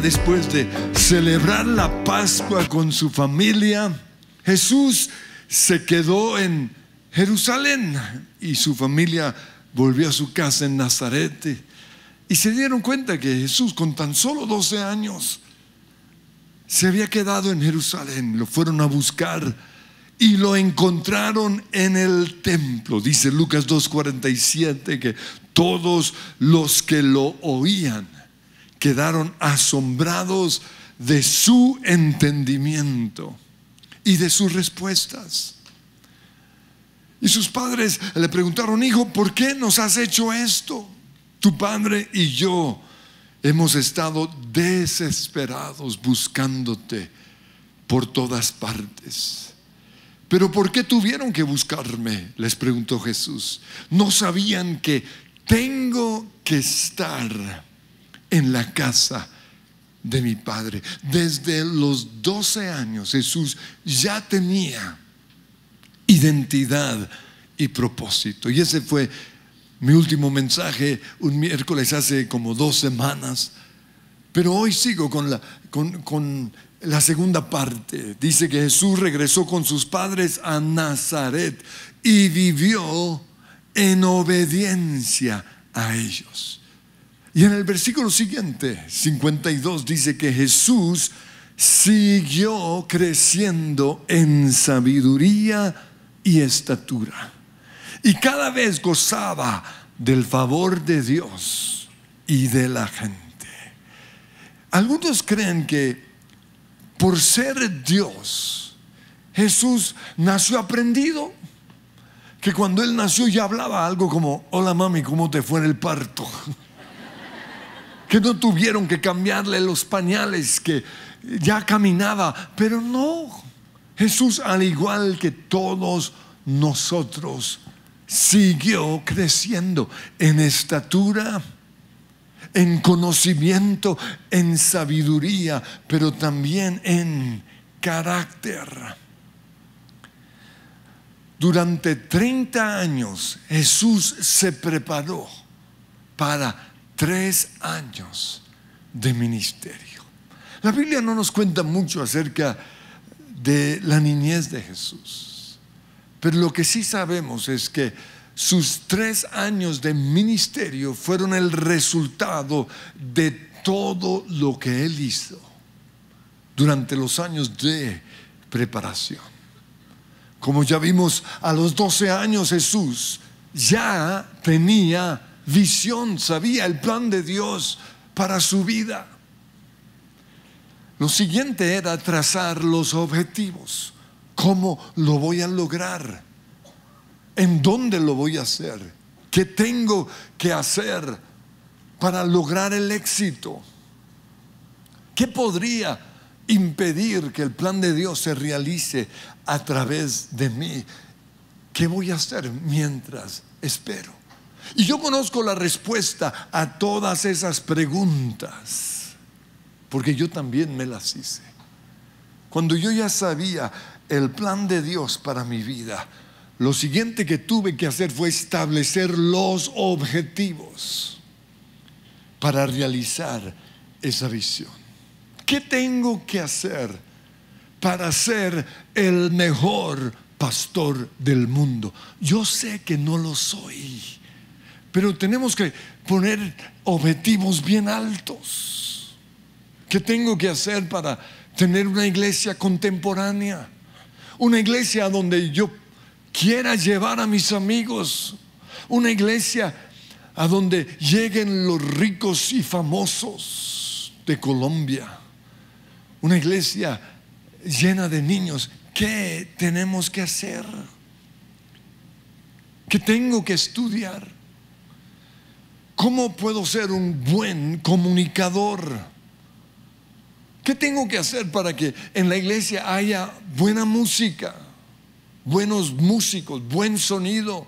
después de celebrar la Pascua con su familia, Jesús se quedó en Jerusalén y su familia volvió a su casa en Nazaret. Y se dieron cuenta que Jesús con tan solo 12 años se había quedado en Jerusalén. Lo fueron a buscar y lo encontraron en el templo. Dice Lucas 2.47 que todos los que lo oían quedaron asombrados de su entendimiento y de sus respuestas. Y sus padres le preguntaron, hijo, ¿por qué nos has hecho esto? Tu padre y yo hemos estado desesperados buscándote por todas partes. Pero ¿por qué tuvieron que buscarme? Les preguntó Jesús. No sabían que tengo que estar en la casa de mi padre. Desde los 12 años Jesús ya tenía identidad y propósito. Y ese fue mi último mensaje un miércoles hace como dos semanas. Pero hoy sigo con la, con, con la segunda parte. Dice que Jesús regresó con sus padres a Nazaret y vivió en obediencia a ellos. Y en el versículo siguiente, 52, dice que Jesús siguió creciendo en sabiduría y estatura. Y cada vez gozaba del favor de Dios y de la gente. Algunos creen que por ser Dios, Jesús nació aprendido, que cuando él nació ya hablaba algo como, hola mami, ¿cómo te fue en el parto? que no tuvieron que cambiarle los pañales, que ya caminaba, pero no. Jesús, al igual que todos nosotros, siguió creciendo en estatura, en conocimiento, en sabiduría, pero también en carácter. Durante 30 años Jesús se preparó para tres años de ministerio. La Biblia no nos cuenta mucho acerca de la niñez de Jesús, pero lo que sí sabemos es que sus tres años de ministerio fueron el resultado de todo lo que él hizo durante los años de preparación. Como ya vimos, a los 12 años Jesús ya tenía visión, sabía el plan de Dios para su vida. Lo siguiente era trazar los objetivos. ¿Cómo lo voy a lograr? ¿En dónde lo voy a hacer? ¿Qué tengo que hacer para lograr el éxito? ¿Qué podría impedir que el plan de Dios se realice a través de mí? ¿Qué voy a hacer mientras espero? Y yo conozco la respuesta a todas esas preguntas, porque yo también me las hice. Cuando yo ya sabía el plan de Dios para mi vida, lo siguiente que tuve que hacer fue establecer los objetivos para realizar esa visión. ¿Qué tengo que hacer para ser el mejor pastor del mundo? Yo sé que no lo soy pero tenemos que poner objetivos bien altos. ¿Qué tengo que hacer para tener una iglesia contemporánea? Una iglesia donde yo quiera llevar a mis amigos. Una iglesia a donde lleguen los ricos y famosos de Colombia. Una iglesia llena de niños. ¿Qué tenemos que hacer? ¿Qué tengo que estudiar? ¿Cómo puedo ser un buen comunicador? ¿Qué tengo que hacer para que en la iglesia haya buena música, buenos músicos, buen sonido,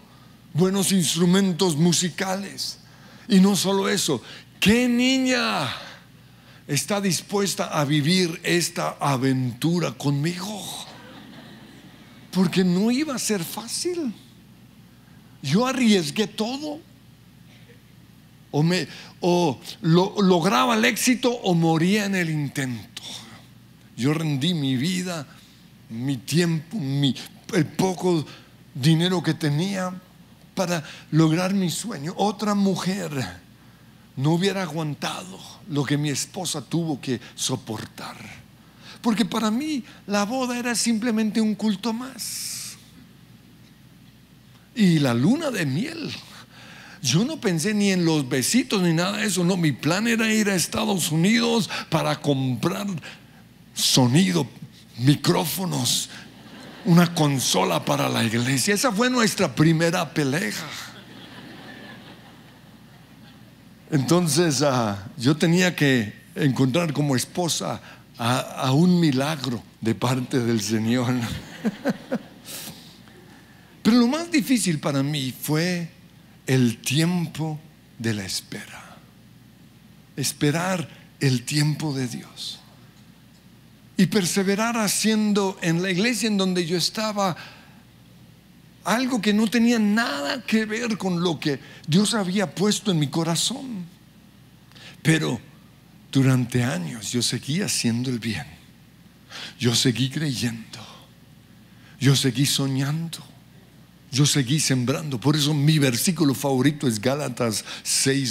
buenos instrumentos musicales? Y no solo eso, ¿qué niña está dispuesta a vivir esta aventura conmigo? Porque no iba a ser fácil. Yo arriesgué todo o, me, o lograba el éxito o moría en el intento. Yo rendí mi vida, mi tiempo, mi, el poco dinero que tenía para lograr mi sueño. Otra mujer no hubiera aguantado lo que mi esposa tuvo que soportar. Porque para mí la boda era simplemente un culto más. Y la luna de miel yo no pensé ni en los besitos ni nada de eso. No, mi plan era ir a Estados Unidos para comprar sonido, micrófonos, una consola para la iglesia. Esa fue nuestra primera pelea. Entonces ah, yo tenía que encontrar como esposa a un milagro de parte del Señor. Pero lo más difícil para mí fue el tiempo de la espera. Esperar el tiempo de Dios. Y perseverar haciendo en la iglesia en donde yo estaba algo que no tenía nada que ver con lo que Dios había puesto en mi corazón. Pero durante años yo seguí haciendo el bien. Yo seguí creyendo. Yo seguí soñando yo seguí sembrando. Por eso mi versículo favorito es Gálatas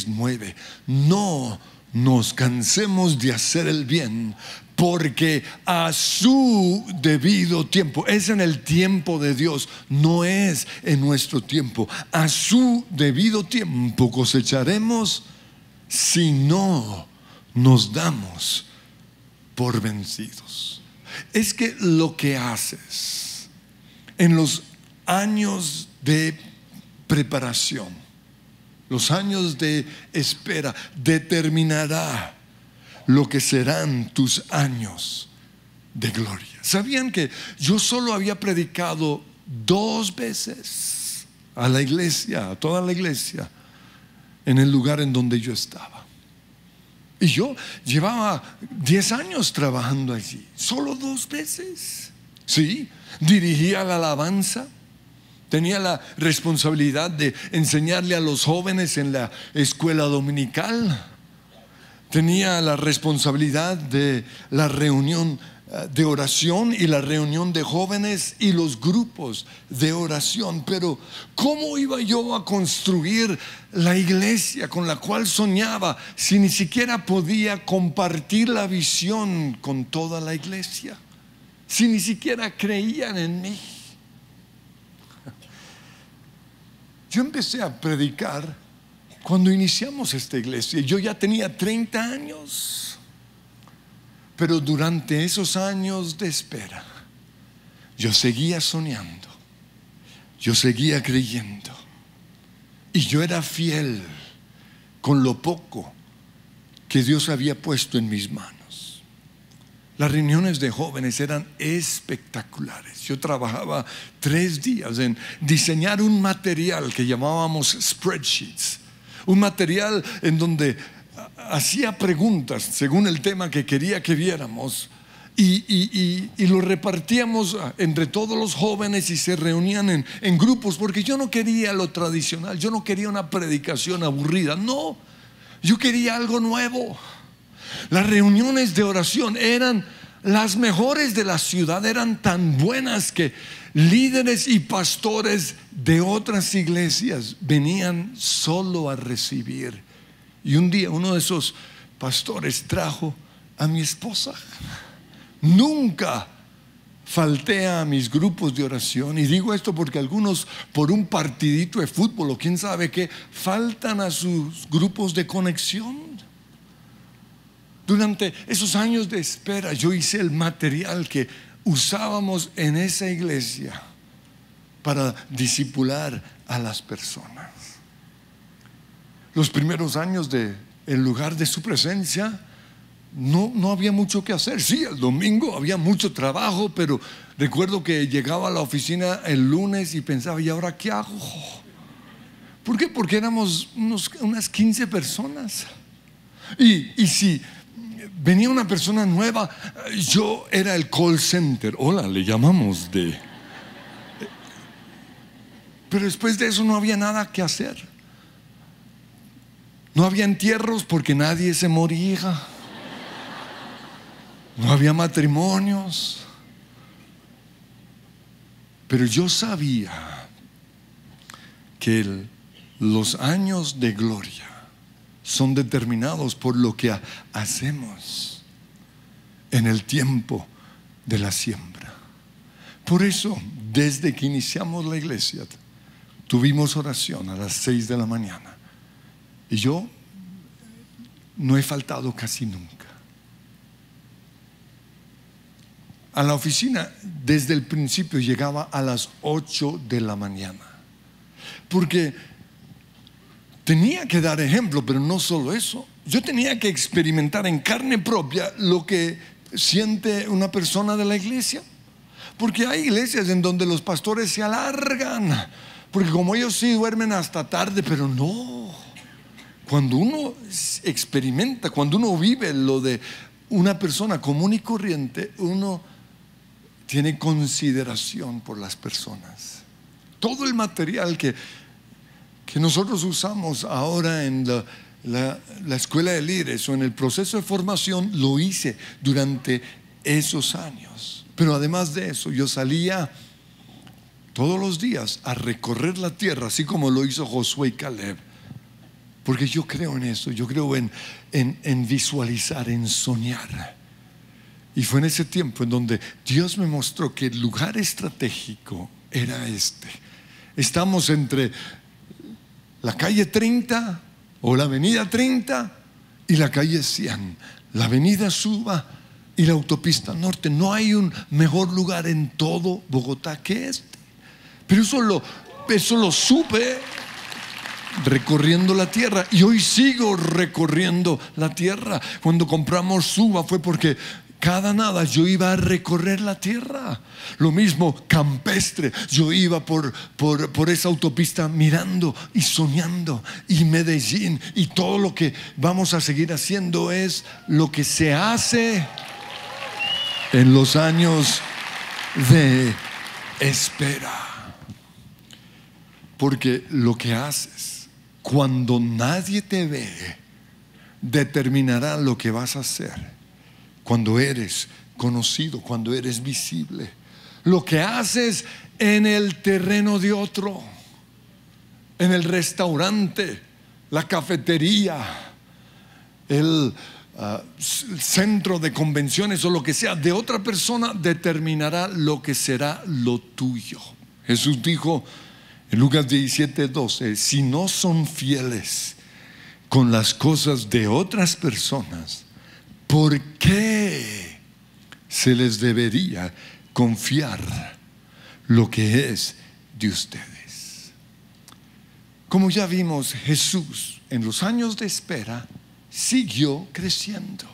9 No nos cansemos de hacer el bien, porque a su debido tiempo, es en el tiempo de Dios, no es en nuestro tiempo, a su debido tiempo cosecharemos si no nos damos por vencidos. Es que lo que haces en los años de preparación, los años de espera, determinará lo que serán tus años de gloria. ¿Sabían que yo solo había predicado dos veces a la iglesia, a toda la iglesia, en el lugar en donde yo estaba? Y yo llevaba diez años trabajando allí, solo dos veces. Sí, dirigía la alabanza Tenía la responsabilidad de enseñarle a los jóvenes en la escuela dominical. Tenía la responsabilidad de la reunión eh, de oración y la reunión de jóvenes y los grupos de oración. Pero ¿cómo iba yo a construir la iglesia con la cual soñaba si ni siquiera podía compartir la visión con toda la iglesia? Si ni siquiera creían en mí. Yo empecé a predicar cuando iniciamos esta iglesia. Yo ya tenía 30 años. Pero durante esos años de espera, yo seguía soñando. Yo seguía creyendo. Y yo era fiel con lo poco que Dios había puesto en mis manos. Las reuniones de jóvenes eran espectaculares. Yo trabajaba tres días en diseñar un material que llamábamos spreadsheets, un material en donde hacía preguntas según el tema que quería que viéramos. Y, lo repartíamos entre todos los jóvenes y se reunían en, grupos, porque yo no quería lo tradicional, yo no quería una predicación aburrida, no, yo quería algo nuevo. Las reuniones de oración eran las mejores de la ciudad, eran tan buenas que líderes y pastores de otras iglesias venían solo a recibir. Y un día uno de esos pastores trajo a mi esposa. Nunca falté a mis grupos de oración. Y digo esto porque algunos, por un partidito de fútbol o quién sabe qué, faltan a sus grupos de conexión. Durante esos años de espera yo hice el material que usábamos en esa iglesia para disipular a las personas. Los primeros años de lugar de su presencia no, no había mucho que hacer. Sí, el domingo había mucho trabajo, pero recuerdo que llegaba a la oficina el lunes y pensaba, ¿y ahora qué hago? ¿Por qué? Porque éramos unas 15 personas. Y, y si venía una persona nueva, yo era el call center, hola, le llamamos de... Pero después de eso no había nada que hacer. No había entierros porque nadie se moría. No había matrimonios. Pero yo sabía que los años de gloria son determinados por lo que hacemos en el tiempo de la siembra. Por eso, desde que iniciamos la iglesia, tuvimos oración a las 6 de la mañana. Y yo no he faltado casi nunca. A la oficina desde el principio llegaba a las 8 de la mañana. Porque Tenía que dar ejemplo, pero no solo eso. Yo tenía que experimentar en carne propia lo que siente una persona de la iglesia. Porque hay iglesias en donde los pastores se alargan. Porque como ellos sí duermen hasta tarde, pero no. Cuando uno experimenta, cuando uno vive lo de una persona común y corriente, uno tiene consideración por las personas. Todo el material que que nosotros usamos ahora en la, la, escuela de líderes o en el proceso de formación, lo hice durante esos años. Pero además de eso, yo salía todos los días a recorrer la tierra, así como lo hizo Josué y Caleb. Porque yo creo en eso, yo creo en, en, en, visualizar, en soñar. Y fue en ese tiempo en donde Dios me mostró que el lugar estratégico era este. Estamos entre la calle 30 o la avenida 30 y la calle 100, la avenida Suba y la autopista norte. No hay un mejor lugar en todo Bogotá que este. Pero eso lo, supe recorriendo la tierra y hoy sigo recorriendo la tierra. Cuando compramos Suba fue porque cada nada yo iba a recorrer la tierra. Lo mismo campestre, yo iba por, por, esa autopista mirando y soñando. Y Medellín y todo lo que vamos a seguir haciendo es lo que se hace en los años de espera. Porque lo que haces cuando nadie te ve determinará lo que vas a hacer cuando eres conocido, cuando eres visible. Lo que haces en el terreno de otro, en el restaurante, la cafetería, ah, el, centro de convenciones o lo que sea de otra persona determinará lo que será lo tuyo. Jesús dijo en Lucas 17, 12, si no son fieles con las cosas de otras personas, ¿Por qué se les debería confiar lo que es de ustedes? Como ya vimos, Jesús en los años de espera siguió creciendo.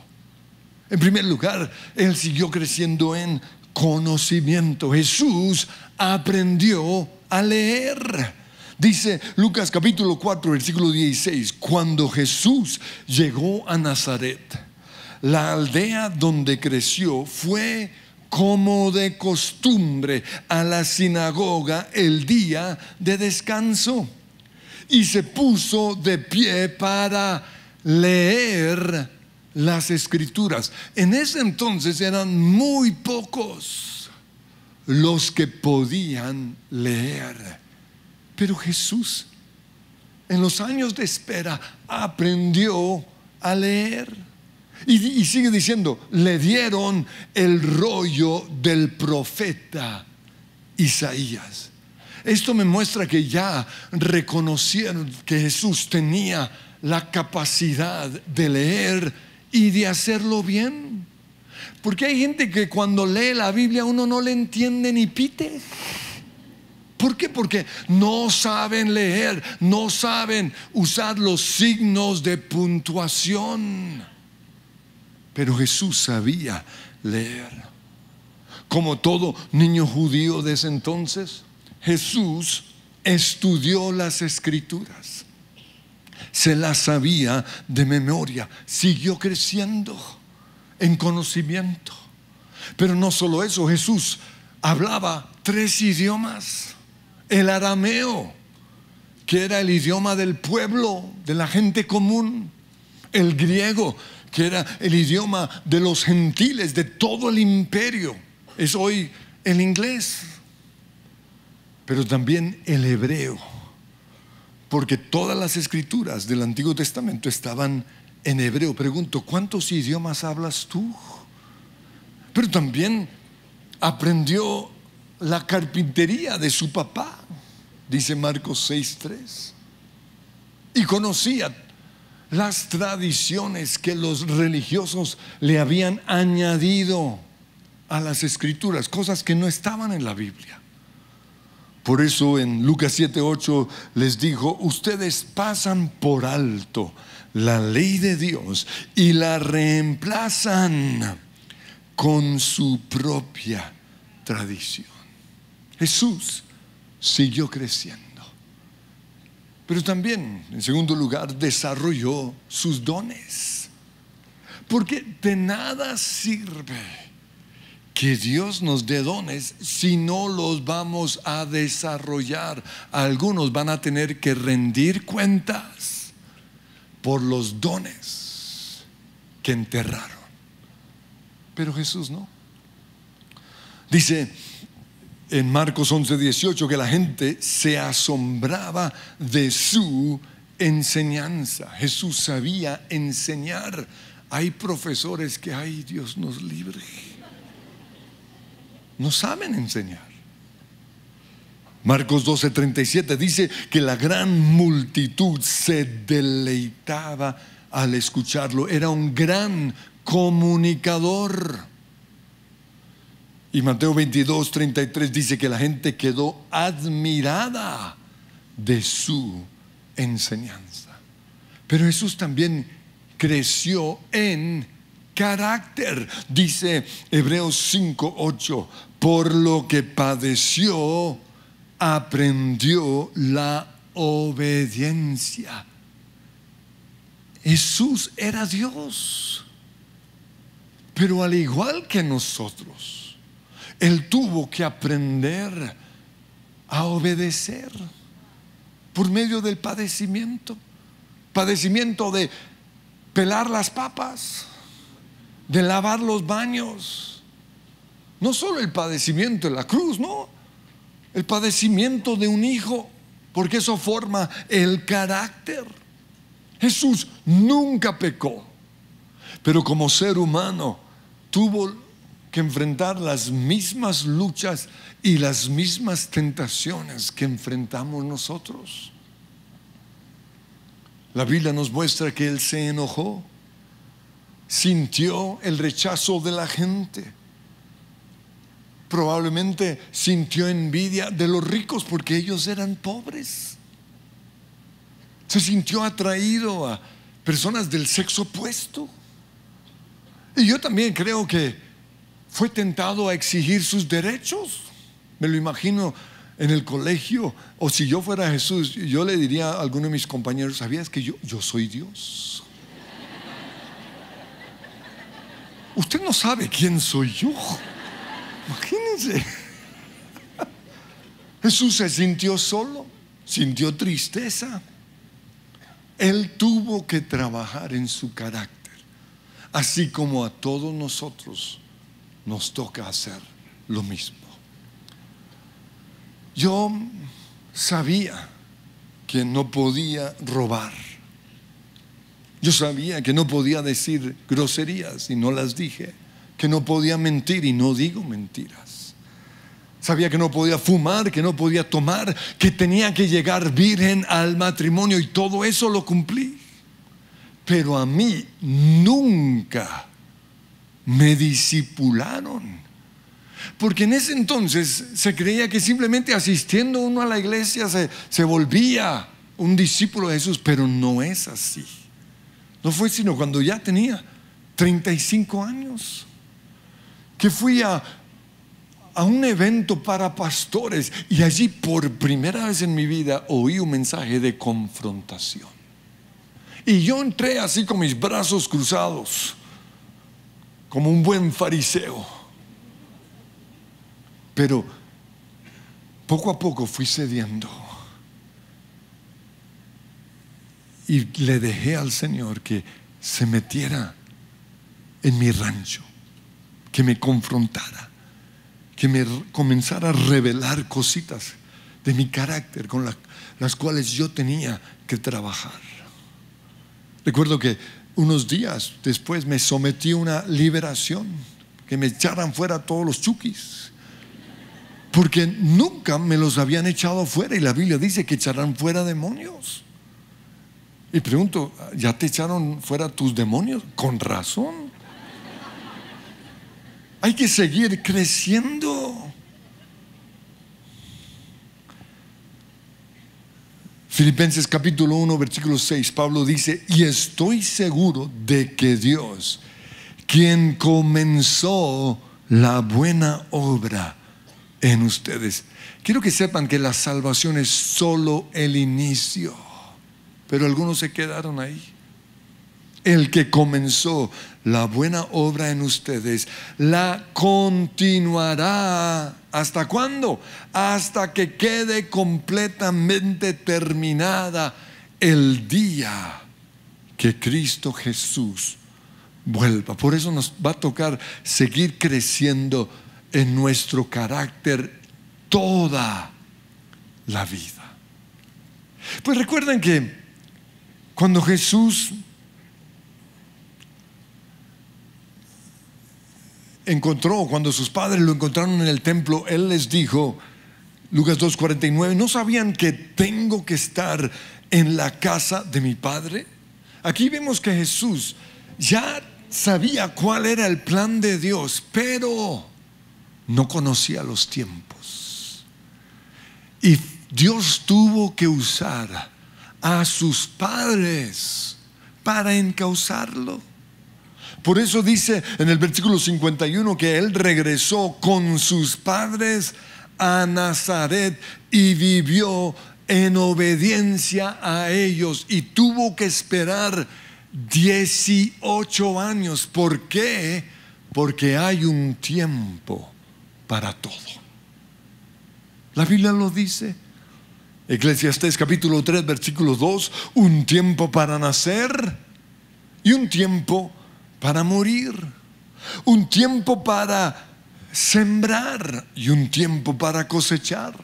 En primer lugar, Él siguió creciendo en conocimiento. Jesús aprendió a leer. Dice Lucas capítulo 4, versículo 16, cuando Jesús llegó a Nazaret la aldea donde creció fue como de costumbre a la sinagoga el día de descanso y se puso de pie para leer las escrituras. En ese entonces eran muy pocos los que podían leer. Pero Jesús, en los años de espera, aprendió a leer. Y, sigue diciendo, le dieron el rollo del profeta Isaías. Esto me muestra que ya reconocieron que Jesús tenía la capacidad de leer y de hacerlo bien. Porque hay gente que cuando lee la Biblia uno no le entiende ni pite. ¿Por qué? Porque no saben leer, no saben usar los signos de puntuación. Pero Jesús sabía leer. Como todo niño judío de ese entonces, Jesús estudió las escrituras. Se las sabía de memoria. Siguió creciendo en conocimiento. Pero no solo eso, Jesús hablaba tres idiomas. El arameo, que era el idioma del pueblo, de la gente común. El griego, que era el idioma de los gentiles, de todo el imperio, es hoy el inglés, pero también el hebreo, porque todas las escrituras del Antiguo Testamento estaban en hebreo. Pregunto, ¿cuántos idiomas hablas tú? Pero también aprendió la carpintería de su papá, dice Marcos 6.3, y conocía las tradiciones que los religiosos le habían añadido a las escrituras, cosas que no estaban en la Biblia. Por eso en Lucas 7:8 les dijo, ustedes pasan por alto la ley de Dios y la reemplazan con su propia tradición. Jesús siguió creciendo pero también, en segundo lugar, desarrolló sus dones. Porque de nada sirve que Dios nos dé dones si no los vamos a desarrollar. Algunos van a tener que rendir cuentas por los dones que enterraron. Pero Jesús no. Dice, en Marcos 11, 18, que la gente se asombraba de su enseñanza. Jesús sabía enseñar. Hay profesores que, ay, Dios nos libre, no saben enseñar. Marcos 12, 37 dice que la gran multitud se deleitaba al escucharlo. Era un gran comunicador. Y Mateo 22, 33 dice que la gente quedó admirada de su enseñanza. Pero Jesús también creció en carácter, dice Hebreos 5, 8, por lo que padeció, aprendió la obediencia. Jesús era Dios, pero al igual que nosotros, él tuvo que aprender a obedecer por medio del padecimiento. Padecimiento de pelar las papas, de lavar los baños. No solo el padecimiento de la cruz, no. El padecimiento de un hijo, porque eso forma el carácter. Jesús nunca pecó, pero como ser humano tuvo enfrentar las mismas luchas y las mismas tentaciones que enfrentamos nosotros. La Biblia nos muestra que Él se enojó, sintió el rechazo de la gente, probablemente sintió envidia de los ricos porque ellos eran pobres, se sintió atraído a personas del sexo opuesto. Y yo también creo que fue tentado a exigir sus derechos. Me lo imagino en el colegio, o si yo fuera Jesús, yo le diría a alguno de mis compañeros, ¿sabías que yo, soy Dios? Usted no sabe quién soy yo. Imagínense. Jesús se sintió solo, sintió tristeza. Él tuvo que trabajar en su carácter, así como a todos nosotros nos toca hacer lo mismo. Yo sabía que no podía robar. Yo sabía que no podía decir groserías y no las dije. Que no podía mentir y no digo mentiras. Sabía que no podía fumar, que no podía tomar, que tenía que llegar virgen al matrimonio y todo eso lo cumplí. Pero a mí nunca me disipularon. Porque en ese entonces se creía que simplemente asistiendo uno a la iglesia se, volvía un discípulo de Jesús, pero no es así. No fue sino cuando ya tenía 35 años que fui a, a un evento para pastores y allí por primera vez en mi vida oí un mensaje de confrontación. Y yo entré así con mis brazos cruzados como un buen fariseo. Pero poco a poco fui cediendo. Y le dejé al Señor que se metiera en mi rancho, que me confrontara, que me comenzara a revelar cositas de mi carácter con las cuales yo tenía que trabajar. Recuerdo que unos días después me sometí a una liberación, que me echaran fuera todos los chukis, porque nunca me los habían echado fuera y la Biblia dice que echarán fuera demonios. Y pregunto, ¿ya te echaron fuera tus demonios? Con razón. Hay que seguir creciendo. Filipenses capítulo 1, versículo 6, Pablo dice, y estoy seguro de que Dios, quien comenzó la buena obra en ustedes, quiero que sepan que la salvación es solo el inicio, pero algunos se quedaron ahí. El que comenzó la buena obra en ustedes, la continuará ¿Hasta cuándo? Hasta que quede completamente terminada el día que Cristo Jesús vuelva. Por eso nos va a tocar seguir creciendo en nuestro carácter toda la vida. Pues recuerden que cuando Jesús encontró, cuando sus padres lo encontraron en el templo, él les dijo, Lucas 2.49, ¿no sabían que tengo que estar en la casa de mi padre? Aquí vemos que Jesús ya sabía cuál era el plan de Dios, pero no conocía los tiempos. Y Dios tuvo que usar a sus padres para encauzarlo. Por eso dice en el versículo 51 que él regresó con sus padres a Nazaret y vivió en obediencia a ellos y tuvo que esperar 18 años. ¿Por qué? Porque hay un tiempo para todo. La Biblia lo dice. Eclesiastés capítulo 3, versículo 2, un tiempo para nacer y un tiempo para para morir, un tiempo para sembrar y un tiempo para cosechar.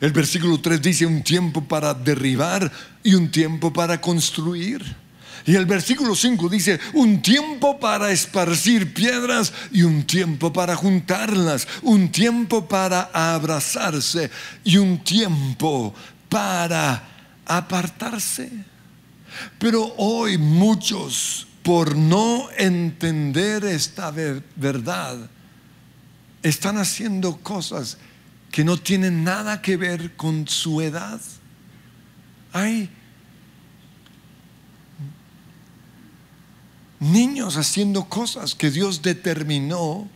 El versículo 3 dice un tiempo para derribar y un tiempo para construir. Y el versículo 5 dice, un tiempo para esparcir piedras y un tiempo para juntarlas, un tiempo para abrazarse y un tiempo para apartarse. Pero hoy muchos por no entender esta verdad, están haciendo cosas que no tienen nada que ver con su edad. Hay niños haciendo cosas que Dios determinó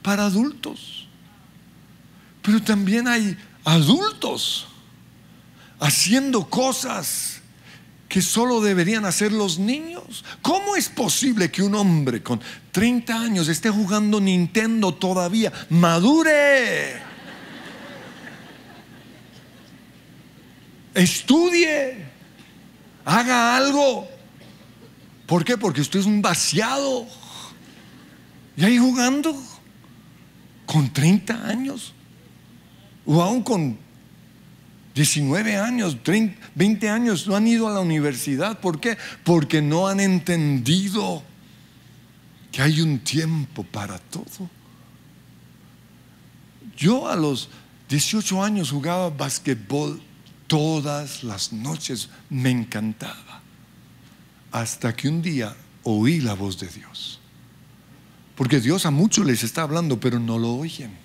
para adultos. Pero también hay adultos haciendo cosas que solo deberían hacer los niños. ¿Cómo es posible que un hombre con 30 años esté jugando Nintendo todavía? Madure. Estudie. Haga algo. ¿Por qué? Porque usted es un vaciado. Y ahí jugando con 30 años. O aún con 19 años, 20 años no han ido a la universidad. ¿Por qué? Porque no han entendido que hay un tiempo para todo. Yo a los 18 años jugaba basquetbol todas las noches, me encantaba. Hasta que un día oí la voz de Dios. Porque Dios a muchos les está hablando, pero no lo oyen.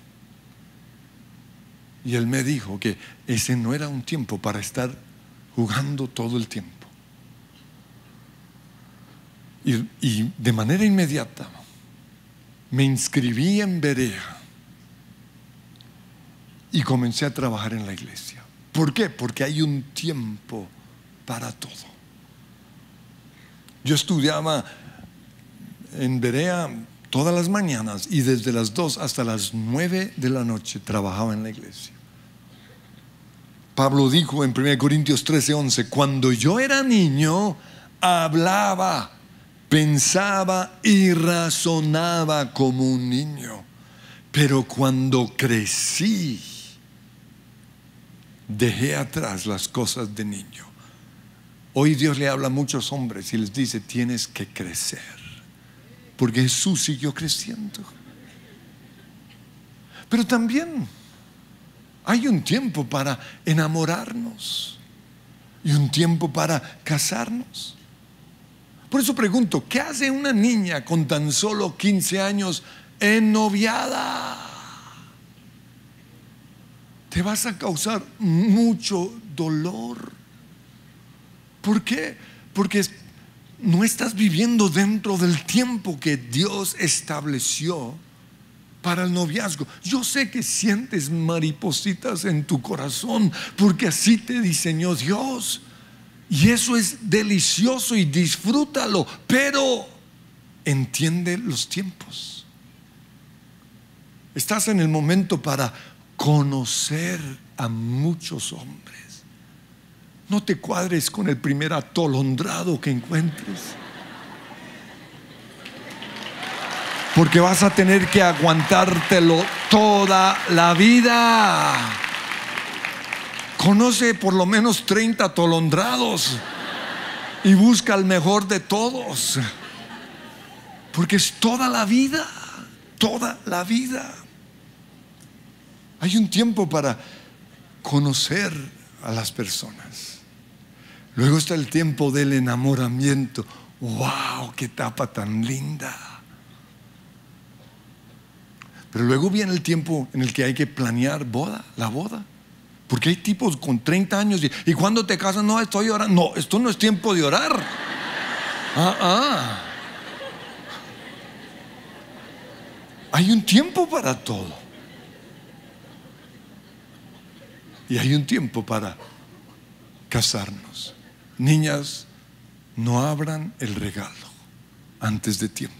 Y él me dijo que ese no era un tiempo para estar jugando todo el tiempo. Y, de manera inmediata me inscribí en Berea y comencé a trabajar en la iglesia. ¿Por qué? Porque hay un tiempo para todo. Yo estudiaba en Berea todas las mañanas y desde las 2 hasta las 9 de la noche trabajaba en la iglesia. Pablo dijo en 1 Corintios 13, 11, cuando yo era niño, hablaba, pensaba y razonaba como un niño. Pero cuando crecí, dejé atrás las cosas de niño. Hoy Dios le habla a muchos hombres y les dice, tienes que crecer porque Jesús siguió creciendo. Pero también hay un tiempo para enamorarnos y un tiempo para casarnos. Por eso pregunto, ¿qué hace una niña con tan solo 15 años en noviada? Te vas a causar mucho dolor. ¿Por qué? Porque no estás viviendo dentro del tiempo que Dios estableció para el noviazgo. Yo sé que sientes maripositas en tu corazón porque así te diseñó Dios. Y eso es delicioso y disfrútalo, pero entiende los tiempos. Estás en el momento para conocer a muchos hombres. No te cuadres con el primer atolondrado que encuentres. Porque vas a tener que aguantártelo toda la vida. Conoce por lo menos 30 atolondrados y busca el mejor de todos. Porque es toda la vida, toda la vida. Hay un tiempo para conocer a las personas. Luego está el tiempo del enamoramiento. ¡Wow! ¡Qué etapa tan linda! Pero luego viene el tiempo en el que hay que planear boda, la boda. Porque hay tipos con 30 años y, cuando te casas, no, estoy orando. No, esto no es tiempo de orar. Ah, ah. Hay un tiempo para todo. Y hay un tiempo para casarnos niñas, no abran el regalo antes de tiempo.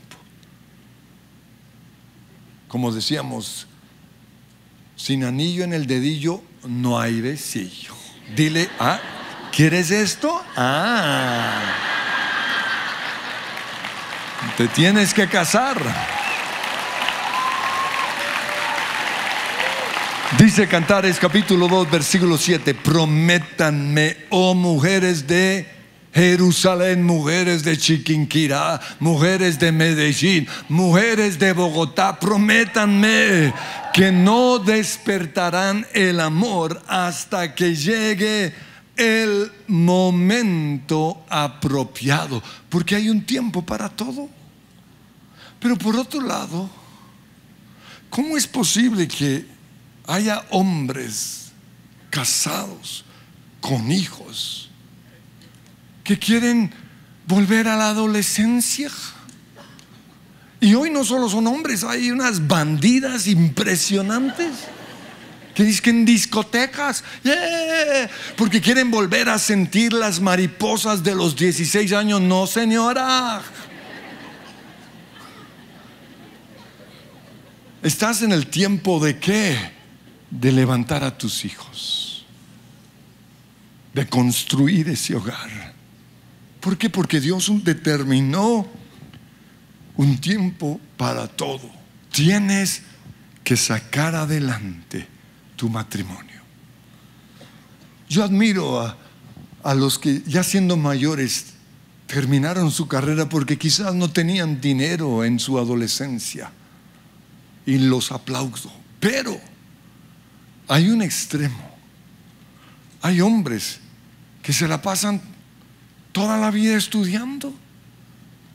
Como decíamos, sin anillo en el dedillo no hay besillo. Dile, ah, ¿quieres esto? Ah. Te tienes que casar. Dice Cantares capítulo 2 versículo 7, prométanme, oh mujeres de Jerusalén, mujeres de Chiquinquirá, mujeres de Medellín, mujeres de Bogotá, prométanme que no despertarán el amor hasta que llegue el momento apropiado, porque hay un tiempo para todo. Pero por otro lado, ¿cómo es posible que haya hombres casados con hijos que quieren volver a la adolescencia. Y hoy no solo son hombres, hay unas bandidas impresionantes que dicen en discotecas, porque quieren volver a sentir las mariposas de los 16 años. No, señora. ¿Estás en el tiempo de qué? de levantar a tus hijos, de construir ese hogar. ¿Por qué? Porque Dios determinó un tiempo para todo. Tienes que sacar adelante tu matrimonio. Yo admiro a, los que ya siendo mayores terminaron su carrera porque quizás no tenían dinero en su adolescencia. Y los aplaudo. Pero hay un extremo. Hay hombres que se la pasan toda la vida estudiando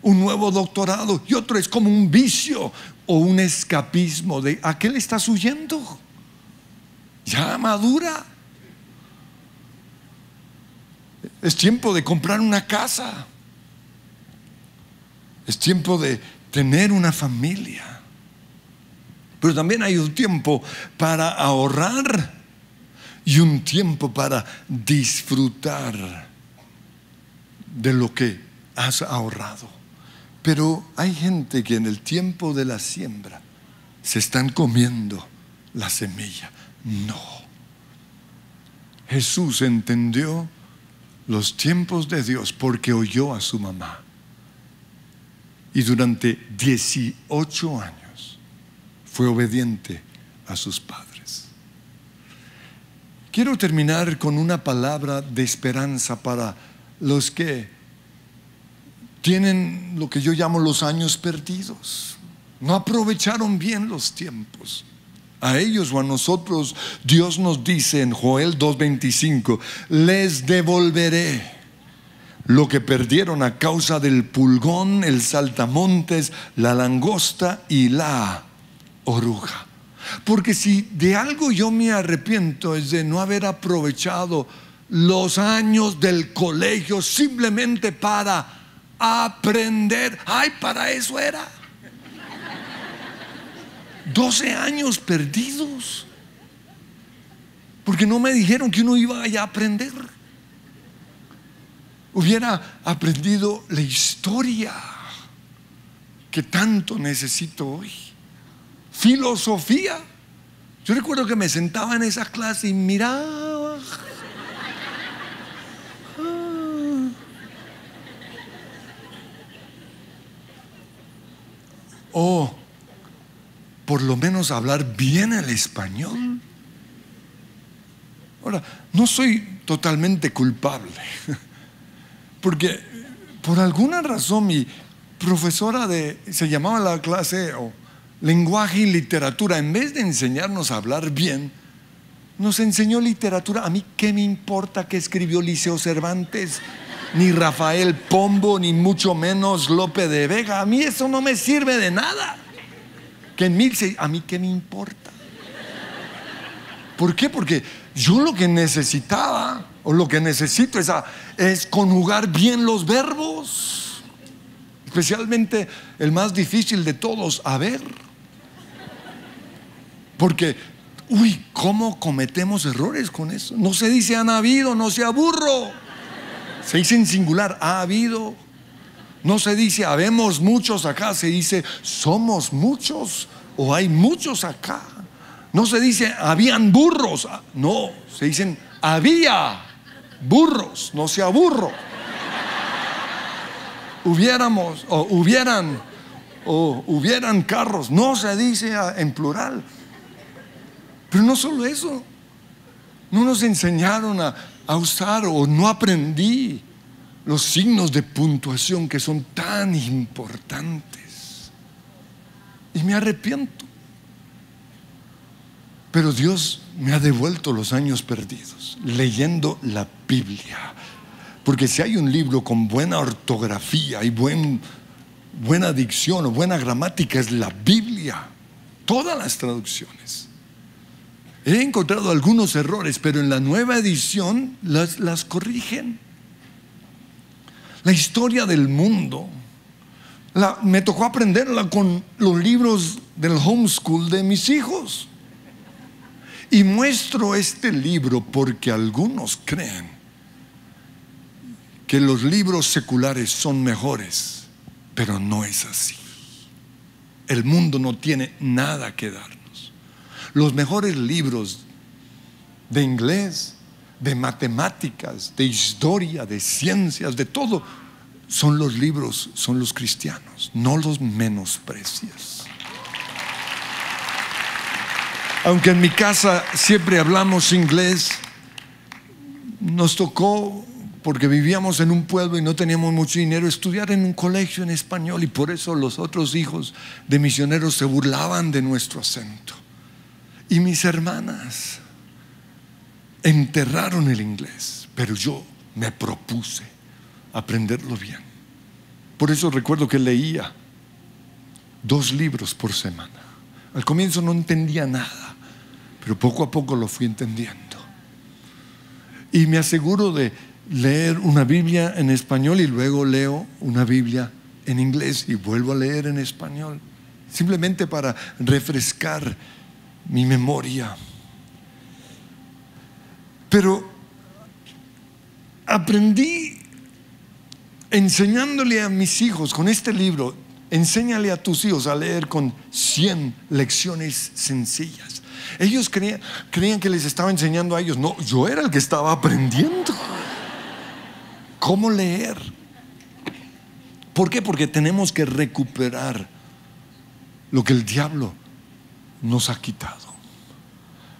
un nuevo doctorado y otro es como un vicio o un escapismo de ¿a qué le estás huyendo? Ya madura. Es tiempo de comprar una casa. Es tiempo de tener una familia pero también hay un tiempo para ahorrar y un tiempo para disfrutar de lo que has ahorrado. Pero hay gente que en el tiempo de la siembra se están comiendo la semilla. No. Jesús entendió los tiempos de Dios porque oyó a su mamá. Y durante 18 años fue obediente a sus padres. Quiero terminar con una palabra de esperanza para los que tienen lo que yo llamo los años perdidos. No aprovecharon bien los tiempos. A ellos o a nosotros Dios nos dice en Joel 2.25, les devolveré lo que perdieron a causa del pulgón, el saltamontes, la langosta y la oruga. Porque si de algo yo me arrepiento es de no haber aprovechado los años del colegio simplemente para aprender. Ay, para eso era. 12 años perdidos. Porque no me dijeron que uno iba allá a aprender. Hubiera aprendido la historia que tanto necesito hoy filosofía. Yo recuerdo que me sentaba en esa clase y miraba. Ah. O oh, por lo menos hablar bien el español. Ahora, no soy totalmente culpable, porque por alguna razón mi profesora de, se llamaba la clase, o lenguaje y literatura, en vez de enseñarnos a hablar bien, nos enseñó literatura. A mí, ¿qué me importa que escribió Liceo Cervantes? Ni Rafael Pombo, ni mucho menos Lope de Vega. A mí eso no me sirve de nada. Que en mil A mí, ¿qué me importa? ¿Por qué? Porque yo lo que necesitaba, o lo que necesito es, es conjugar bien los verbos. Especialmente el más difícil de todos, ver. Porque, uy, ¿cómo cometemos errores con eso? No se dice han habido, no se aburro. Se dice en singular, ha habido. No se dice habemos muchos acá, se dice somos muchos o hay muchos acá. No se dice habían burros, ah, no, se dicen había burros, no se aburro. Hubiéramos o hubieran o hubieran carros, no se dice en plural, pero no solo eso, no nos enseñaron a, usar o no aprendí los signos de puntuación que son tan importantes. Y me arrepiento. Pero Dios me ha devuelto los años perdidos leyendo la Biblia. Porque si hay un libro con buena ortografía y buena dicción o buena gramática es la Biblia. Todas las traducciones. He encontrado algunos errores, pero en la nueva edición las, corrigen. La historia del mundo. me tocó aprenderla con los libros del homeschool de mis hijos. Y muestro este libro porque algunos creen que los libros seculares son mejores, pero no es así. El mundo no tiene nada que dar los mejores libros de inglés, de matemáticas, de historia, de ciencias, de todo, son los libros, son los cristianos. No los precios. Aunque en mi casa siempre hablamos inglés, nos tocó, porque vivíamos en un pueblo y no teníamos mucho dinero, estudiar en un colegio en español y por eso los otros hijos de misioneros se burlaban de nuestro acento. Y mis hermanas enterraron el inglés, pero yo me propuse aprenderlo bien. Por eso recuerdo que leía dos libros por semana. Al comienzo no entendía nada, pero poco a poco lo fui entendiendo. Y me aseguro de leer una Biblia en español y luego leo una Biblia en inglés y vuelvo a leer en español, simplemente para refrescar mi memoria. Pero aprendí enseñándole a mis hijos con este libro, enséñale a tus hijos a leer con 100 lecciones sencillas. Ellos creían, creían que les estaba enseñando a ellos. No, yo era el que estaba aprendiendo. ¿Cómo leer? ¿Por qué? Porque tenemos que recuperar lo que el diablo nos ha quitado.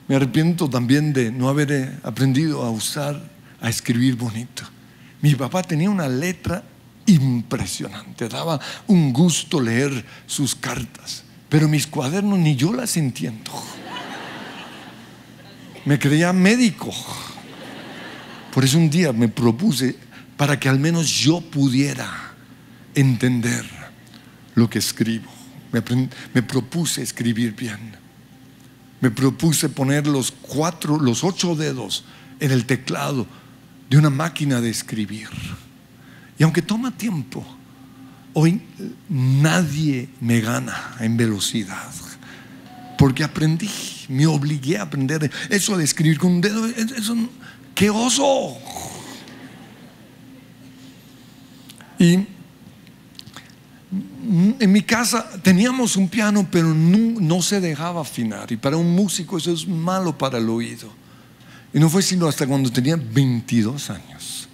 Me arrepiento también de no haber eh, aprendido a usar, a escribir bonito. Mi papá tenía una letra impresionante, daba un gusto leer sus cartas, pero mis cuadernos ni yo las entiendo. Me creía médico. Por eso un día me propuse para que al menos yo pudiera entender lo que escribo me, propuse escribir bien. Me propuse poner los cuatro, los ocho dedos en el teclado de una máquina de escribir. Y aunque toma tiempo, hoy nadie me gana en velocidad. Porque aprendí, me obligué a aprender. Eso de escribir con un dedo, un ¡qué oso! Y en mi casa teníamos un piano, pero no, se dejaba afinar. Y para un músico eso es malo para el oído. Y no fue sino hasta cuando tenía 22 años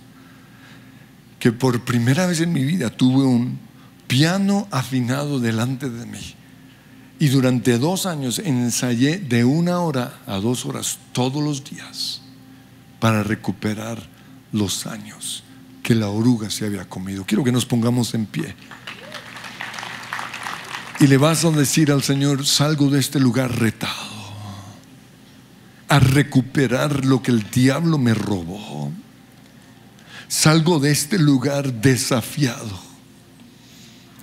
que por primera vez en mi vida tuve un piano afinado delante de mí. Y durante dos años ensayé de una hora a dos horas todos los días para recuperar los años que la oruga se había comido. Quiero que nos pongamos en pie. Y le vas a decir al Señor, salgo de este lugar retado a recuperar lo que el diablo me robó. Salgo de este lugar desafiado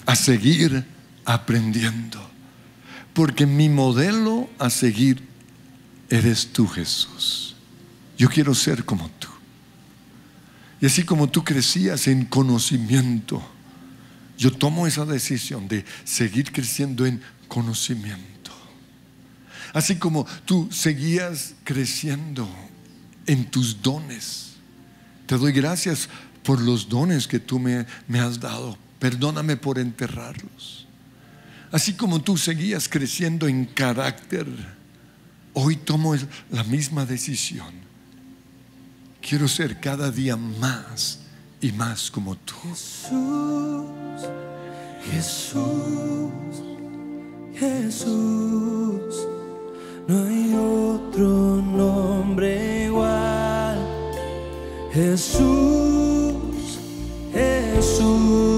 a seguir aprendiendo. Porque mi modelo a seguir eres tú, Jesús. Yo quiero ser como tú. Y así como tú crecías en conocimiento, yo tomo esa decisión de seguir creciendo en conocimiento. Así como tú seguías creciendo en tus dones. Te doy gracias por los dones que tú me, has dado. Perdóname por enterrarlos. Así como tú seguías creciendo en carácter, hoy tomo la misma decisión. Quiero ser cada día más y más como tú. Jesús, Jesús, Jesús, no hay otro nombre igual. Jesús, Jesús.